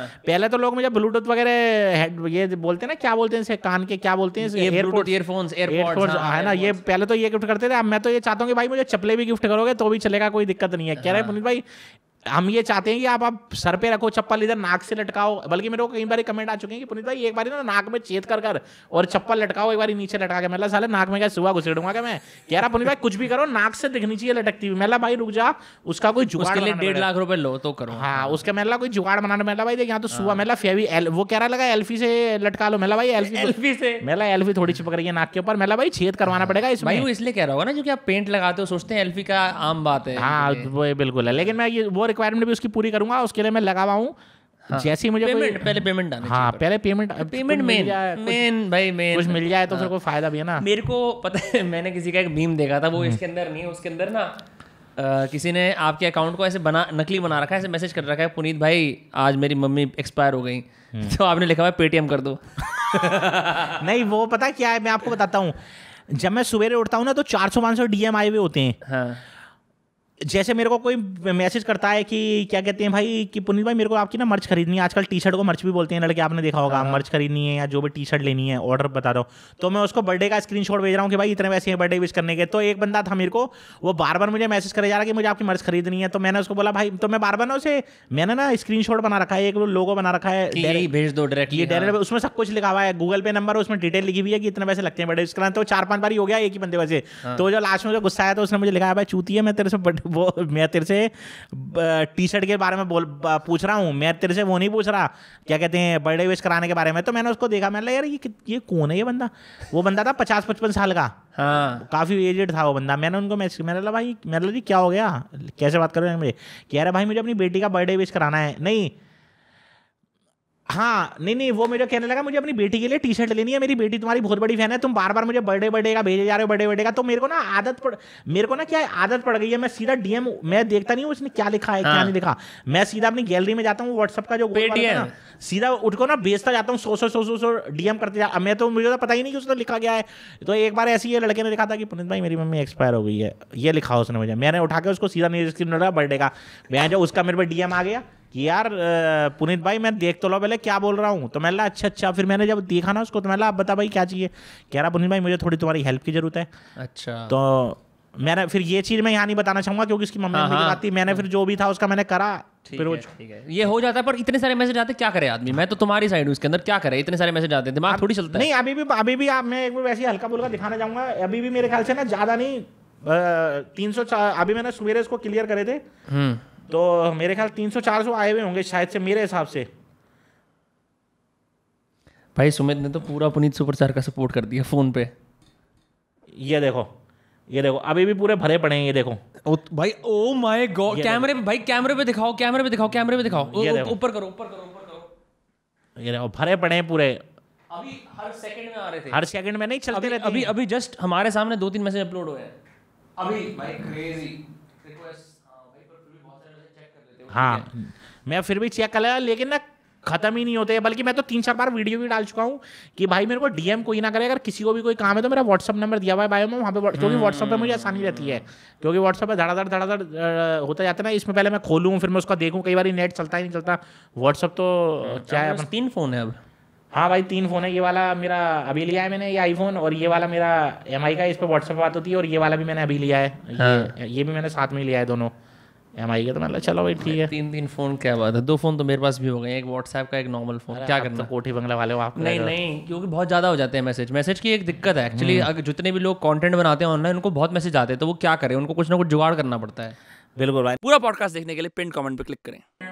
हाँ। पहले तो लोग मुझे ब्लूटूथ वगैरह हेड ये बोलते हैं ना क्या बोलते हैं इसे कान के क्या बोलते हैं एयरपोर्ट हाँ, हाँ, है ना ये पहले तो ये गिफ्ट करते थे अब मैं तो ये चाहता हूँ कि भाई मुझे चप्पले भी गिफ्ट करोगे तो भी चलेगा कोई दिक्कत नहीं है कह रहे पुनीत भाई हम ये चाहते हैं कि आप आप सर पे रखो चप्पल इधर नाक से लटकाओ बल्कि मेरे को कई बार कमेंट आ चुके हैं कि पुनीत भाई एक बार ना नाक में छेद कर कर और चप्पल लटकाओ एक बार नीचे लटका के मतलब साले नाक में क्या सुबह घुसेड़ूंगा क्या मैं कह रहा पुनीत भाई कुछ भी करो नाक से दिखनी चाहिए लटकती हुई मेला भाई रुक जा उसका कोई जुगाड़ लिए डेढ़ लाख रुपए लो तो करो हाँ, हाँ। उसका मेला कोई जुगाड़ बनाने मेला भाई देख यहाँ तो सुबह हाँ। मेला फेवी वो कह रहा लगा एल्फी से लटका लो मेला भाई एल्फी तो- एल्फी से मेला एल्फी थोड़ी चिपक रही है नाक के ऊपर मेला भाई छेद करवाना पड़ेगा भाई इसलिए कह रहा होगा ना क्योंकि आप पेंट लगाते हो सोचते हैं एल्फी का आम बात है हाँ बिल्कुल है लेकिन मैं ये वो रिक्वायरमेंट भी उसकी पूरी करूंगा उसके लिए मैं लगा हुआ हूँ हाँ, जैसे ही मुझे पेमेंट पहले पेमेंट डालना हाँ पहले पेमेंट पेमेंट मेन मेन भाई मेन कुछ मिल जाए तो फिर हाँ। कोई फायदा भी है ना मेरे को पता है मैंने किसी का एक बीम देखा था वो हम्म। इसके अंदर नहीं उसके अंदर ना आ, किसी ने आपके अकाउंट को ऐसे बना नकली बना रखा है ऐसे मैसेज कर रखा है पुनीत भाई आज मेरी मम्मी एक्सपायर हो गई हम्म। तो आपने लिखा हुआ पेटीएम कर दो नहीं वो पता क्या है मैं आपको बताता हूँ जब मैं सवेरे उठता हूँ ना तो चार सौ पाँच सौ डी एम आए हुए होते हैं हाँ जैसे मेरे को कोई मैसेज करता है कि क्या कहते हैं भाई कि पुनील भाई मेरे को आपकी ना मर्च खरीदनी है आजकल टी शर्ट को मर्च भी बोलते हैं लड़के आपने देखा होगा मर्च हाँ। खरीदनी है या जो भी टी शर्ट लेनी है ऑर्डर बता दो तो मैं उसको बर्थडे का स्क्रीन भेज रहा हूँ कि भाई इतने पैसे हैं बर्थडे विश करने के तो एक बंदा था मेरे को वो बार बार मुझे मैसेज करे जा रहा कि मुझे आपकी मर्च खरीदनी है तो मैंने उसको बोला भाई तो मैं बार बार ना उसे मैंने ना स्क्रीन बना रखा है एक लोगो बना रखा है भेज दो डायरेक्टली हाँ। डायरेक्ट उसमें सब कुछ लिखा हुआ है गूगल पे नंबर उसमें डिटेल लिखी हुई है कि इतने पैसे लगते हैं बर्थडे विश कराने तो चार पाँच बार ही हो गया एक ही बंदे वैसे हाँ। तो जो लास्ट में जो गुस्सा आया तो उसने मुझे लिखा है भाई चूती है मैं तेरे से बर्थडे वो मैं तेरे से टी शर्ट के बारे में बोल पूछ रहा हूँ मैं तेरे से वो नहीं पूछ रहा क्या कहते हैं बर्थडे विश कराने के बारे में तो मैंने उसको देखा मैंने यार ये ये कौन है ये बंदा वो बंदा था पचास पचपन साल का हाँ काफ़ी एजेड था वो बंदा मैंने उनको मैसेज मैंने भाई मैंने जी क्या हो गया कैसे बात हैं मुझे कह रहे भाई मुझे अपनी बेटी का बर्थडे विश कराना है नहीं हाँ नहीं नहीं वो मेरे कहने लगा मुझे अपनी बेटी के लिए टी शर्ट लेनी है मेरी बेटी तुम्हारी बहुत बड़ी फैन है तुम बार बार मुझे बर्थडे बर्थडे का भेजे जा रहे हो बर्थडे बर्थडे का तो मेरे को ना आदत पड़ मेरे को ना क्या आदत पड़ गई है मैं सीधा डीएम मैं देखता नहीं हूँ उसने क्या लिखा है हाँ। क्या नहीं लिखा मैं सीधा अपनी गैलरी में जाता हूँ व्हाट्सअप का जो पेटीएम सीधा उठको ना भेजता जाता हूँ सो सो सो सो डीएम करते जा मैं तो मुझे तो पता ही नहीं कि उसने लिखा गया है तो एक बार ऐसी ये लड़के ने लिखा था कि पुनित भाई मेरी मम्मी एक्सपायर हो गई है ये लिखा उसने मुझे मैंने उठा के उसको सीधा नहीं बर्थडे का मैं जो उसका मेरे पर डीएम आ गया कि यार पुनीत भाई मैं देख तो लो पहले क्या बोल रहा हूँ तो मैं ला अच्छा अच्छा फिर मैंने जब देखा ना उसको तो मैं ला आप बता भाई क्या चाहिए कह रहा पुनीत भाई मुझे थोड़ी तुम्हारी हेल्प की जरूरत है अच्छा तो मैंने फिर ये चीज़ मैं यहाँ नहीं बताना चाहूंगा क्योंकि उसकी मम्मी हाँ, हाँ। बताती मैंने फिर जो भी था उसका मैंने करा फिर वो ये हो जाता है पर इतने सारे मैसेज आते क्या करे आदमी मैं तो तुम्हारी साइड हूँ उसके अंदर क्या करे इतने सारे मैसेज आते हैं दिमाग थोड़ी चलता है नहीं अभी भी अभी भी आप मैं एक बार वैसे हल्का बुल्का दिखाना चाहूंगा अभी भी मेरे ख्याल से ना ज़्यादा नहीं तीन सौ अभी मैंने सवेरे इसको क्लियर करे थे हम्म। तो मेरे ख्याल तीन सौ चार सौ आए हुए होंगे शायद से मेरे हिसाब से भाई सुमित ने तो पूरा पुनीत सुपरचार का सपोर्ट कर दिया फ़ोन पे ये देखो ये देखो अभी भी पूरे भरे पड़े हैं ये देखो भाई ओ माय गॉड कैमरे पे भाई कैमरे पे दिखाओ कैमरे पे दिखाओ कैमरे पे दिखाओ ऊपर करो ऊपर करो ऊपर करो ये देखो भरे पड़े हैं पूरे अभी हर सेकंड में आ रहे थे हर सेकंड में नहीं चलते अभी, रहते अभी अभी जस्ट हमारे सामने दो तीन मैसेज अपलोड हुए हैं अभी भाई क्रेजी रिक्वेस्ट हाँ मैं फिर भी चेक कर लिया लेकिन ना खत्म ही नहीं होते बल्कि मैं तो तीन चार बार वीडियो भी डाल चुका हूँ कि भाई मेरे को डीएम कोई ना करे अगर किसी को भी कोई काम है तो मेरा व्हाट्सअप नंबर दिया हुआ है बायो में वहाँ पे क्योंकि व्हाट्सअप पे मुझे आसानी रहती है क्योंकि व्हाट्सअप पे धड़ाधड़ धड़ाधड़ होता जाता है ना इसमें पहले मैं खोलूँ फिर मैं उसका देखूँ कई बार नेट चलता ही नहीं चलता व्हाट्सअप तो क्या है तीन फोन है अब हाँ भाई तीन फ़ोन है ये वाला मेरा अभी लिया है मैंने ये आईफोन और ये वाला मेरा एम का इस पर व्हाट्सअप बात होती है और ये वाला भी मैंने अभी लिया है ये हाँ। भी मैंने साथ में लिया है दोनों एम आई का तो मतलब चलो भाई ठीक है तीन तीन फोन क्या बात है दो फोन तो मेरे पास भी हो गए एक व्हाट्सएप का एक नॉर्मल फोन क्या करना तो कोठी बंगला वाले हो आप नहीं नहीं क्योंकि बहुत ज़्यादा हो जाते हैं मैसेज मैसेज की एक दिक्कत है एक्चुअली हम्म। अगर जितने भी लोग कॉन्टेंट बनाते हैं ऑनलाइन उनको बहुत मैसेज आते हैं तो वो क्या करें उनको कुछ ना कुछ जुगाड़ करना पड़ता है बिल्कुल भाई पूरा पॉडकास्ट देखने के लिए पिन कमेंट पर क्लिक करें